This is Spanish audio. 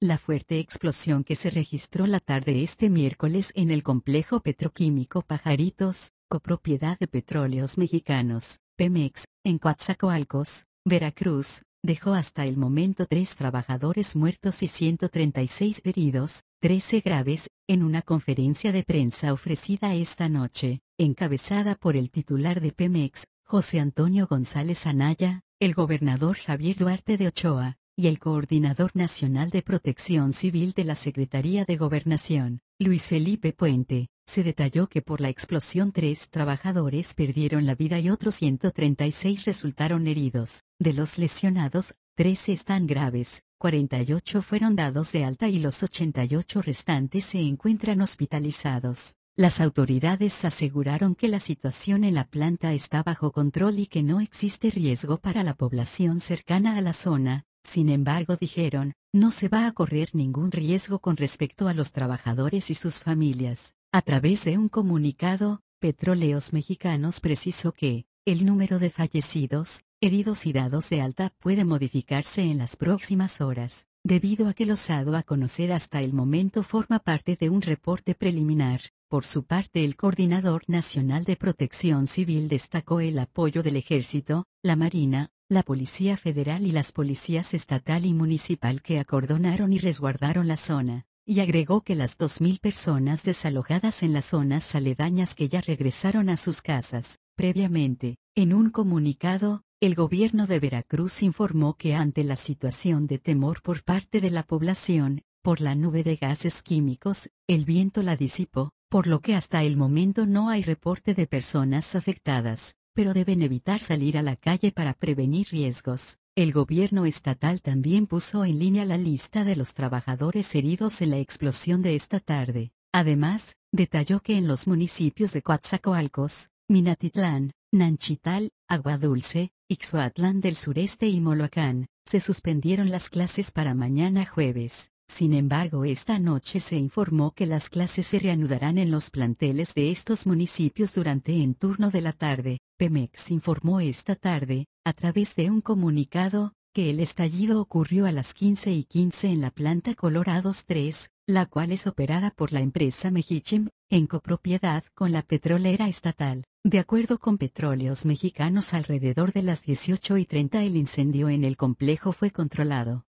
La fuerte explosión que se registró la tarde este miércoles en el complejo petroquímico Pajaritos, copropiedad de Petróleos Mexicanos, Pemex, en Coatzacoalcos, Veracruz, dejó hasta el momento tres trabajadores muertos y 136 heridos, 13 graves, en una conferencia de prensa ofrecida esta noche, encabezada por el titular de Pemex, José Antonio González Anaya, el gobernador Javier Duarte de Ochoa, y el Coordinador Nacional de Protección Civil de la Secretaría de Gobernación, Luis Felipe Puente, se detalló que por la explosión tres trabajadores perdieron la vida y otros 136 resultaron heridos. De los lesionados, 13 están graves, 48 fueron dados de alta y los 88 restantes se encuentran hospitalizados. Las autoridades aseguraron que la situación en la planta está bajo control y que no existe riesgo para la población cercana a la zona, sin embargo dijeron, no se va a correr ningún riesgo con respecto a los trabajadores y sus familias. A través de un comunicado, Petróleos Mexicanos precisó que, el número de fallecidos, heridos y dados de alta puede modificarse en las próximas horas, debido a que los dado a conocer hasta el momento forma parte de un reporte preliminar. Por su parte, el Coordinador Nacional de Protección Civil destacó el apoyo del Ejército, la Marina, la Policía Federal y las policías estatal y municipal que acordonaron y resguardaron la zona, y agregó que las 2.000 personas desalojadas en las zonas aledañas que ya regresaron a sus casas, previamente, en un comunicado, el gobierno de Veracruz informó que ante la situación de temor por parte de la población, por la nube de gases químicos, el viento la disipó, por lo que hasta el momento no hay reporte de personas afectadas pero deben evitar salir a la calle para prevenir riesgos. El gobierno estatal también puso en línea la lista de los trabajadores heridos en la explosión de esta tarde. Además, detalló que en los municipios de Coatzacoalcos, Minatitlán, Nanchital, Aguadulce, Ixhuatlán del sureste y Moloacán, se suspendieron las clases para mañana jueves. Sin embargo, esta noche se informó que las clases se reanudarán en los planteles de estos municipios durante en turno de la tarde. Pemex informó esta tarde, a través de un comunicado, que el estallido ocurrió a las 15 y 15 en la planta Colorados 3, la cual es operada por la empresa Mexichem, en copropiedad con la petrolera estatal. De acuerdo con Petróleos Mexicanos, alrededor de las 18 y 30 el incendio en el complejo fue controlado.